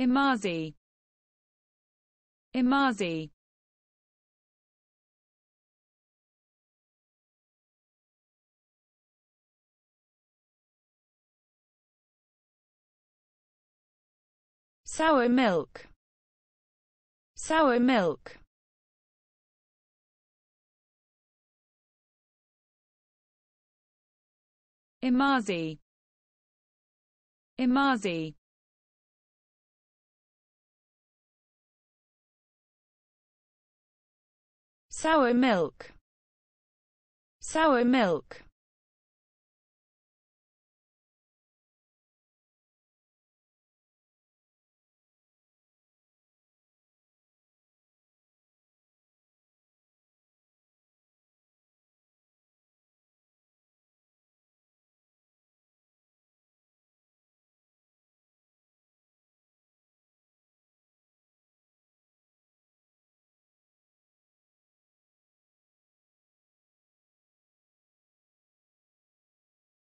Imazi Imazi Sour milk Sour milk Imazi Imazi sour milk sour milk